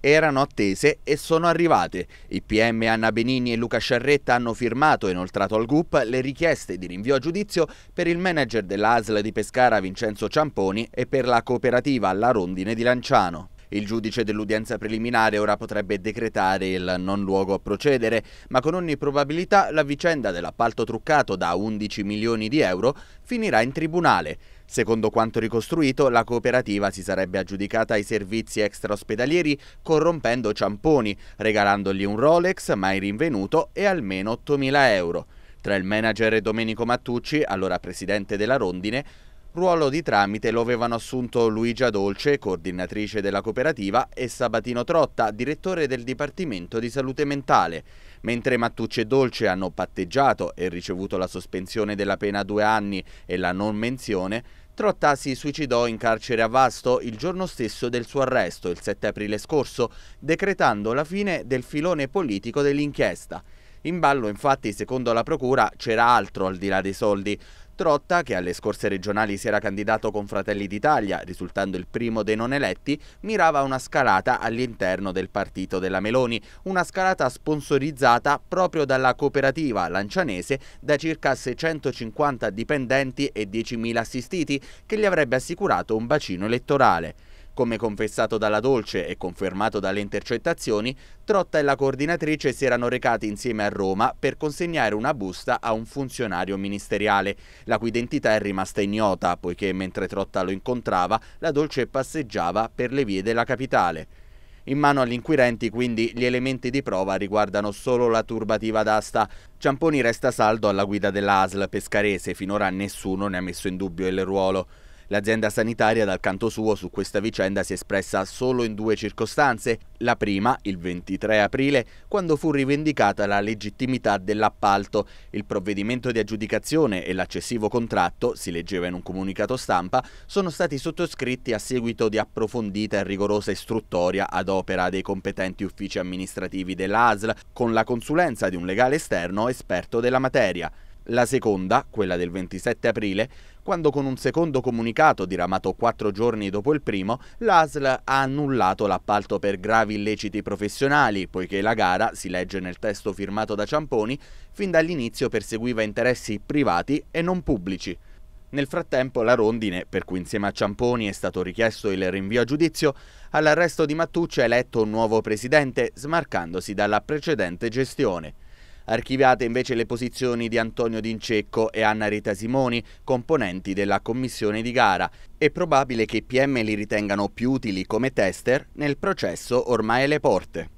erano attese e sono arrivate. I PM Anna Benini e Luca Sciarretta hanno firmato e inoltrato al GUP le richieste di rinvio a giudizio per il manager dell'ASL di Pescara Vincenzo Ciamponi e per la cooperativa La Rondine di Lanciano. Il giudice dell'udienza preliminare ora potrebbe decretare il non luogo a procedere, ma con ogni probabilità la vicenda dell'appalto truccato da 11 milioni di euro finirà in tribunale. Secondo quanto ricostruito, la cooperativa si sarebbe aggiudicata ai servizi extraospedalieri corrompendo Ciamponi, regalandogli un Rolex mai rinvenuto e almeno 8.000 euro. Tra il manager Domenico Mattucci, allora presidente della Rondine, Ruolo di tramite lo avevano assunto Luigia Dolce, coordinatrice della cooperativa, e Sabatino Trotta, direttore del Dipartimento di Salute Mentale. Mentre Mattucci e Dolce hanno patteggiato e ricevuto la sospensione della pena a due anni e la non menzione, Trotta si suicidò in carcere a Vasto il giorno stesso del suo arresto, il 7 aprile scorso, decretando la fine del filone politico dell'inchiesta. In ballo, infatti, secondo la procura, c'era altro al di là dei soldi. Trotta, che alle scorse regionali si era candidato con Fratelli d'Italia, risultando il primo dei non eletti, mirava una scalata all'interno del partito della Meloni, una scalata sponsorizzata proprio dalla cooperativa lancianese da circa 650 dipendenti e 10.000 assistiti, che gli avrebbe assicurato un bacino elettorale. Come confessato dalla Dolce e confermato dalle intercettazioni, Trotta e la coordinatrice si erano recati insieme a Roma per consegnare una busta a un funzionario ministeriale, la cui identità è rimasta ignota, poiché mentre Trotta lo incontrava, la Dolce passeggiava per le vie della capitale. In mano agli inquirenti quindi gli elementi di prova riguardano solo la turbativa d'asta. Ciamponi resta saldo alla guida dell'ASL pescarese, finora nessuno ne ha messo in dubbio il ruolo. L'azienda sanitaria dal canto suo su questa vicenda si è espressa solo in due circostanze. La prima, il 23 aprile, quando fu rivendicata la legittimità dell'appalto. Il provvedimento di aggiudicazione e l'accessivo contratto, si leggeva in un comunicato stampa, sono stati sottoscritti a seguito di approfondita e rigorosa istruttoria ad opera dei competenti uffici amministrativi dell'ASL, con la consulenza di un legale esterno esperto della materia. La seconda, quella del 27 aprile, quando con un secondo comunicato diramato quattro giorni dopo il primo, l'ASL ha annullato l'appalto per gravi illeciti professionali, poiché la gara, si legge nel testo firmato da Ciamponi, fin dall'inizio perseguiva interessi privati e non pubblici. Nel frattempo la Rondine, per cui insieme a Ciamponi è stato richiesto il rinvio a giudizio, all'arresto di Mattucci ha eletto un nuovo presidente, smarcandosi dalla precedente gestione. Archiviate invece le posizioni di Antonio D'Incecco e Anna Rita Simoni, componenti della commissione di gara. È probabile che i PM li ritengano più utili come tester nel processo ormai alle porte.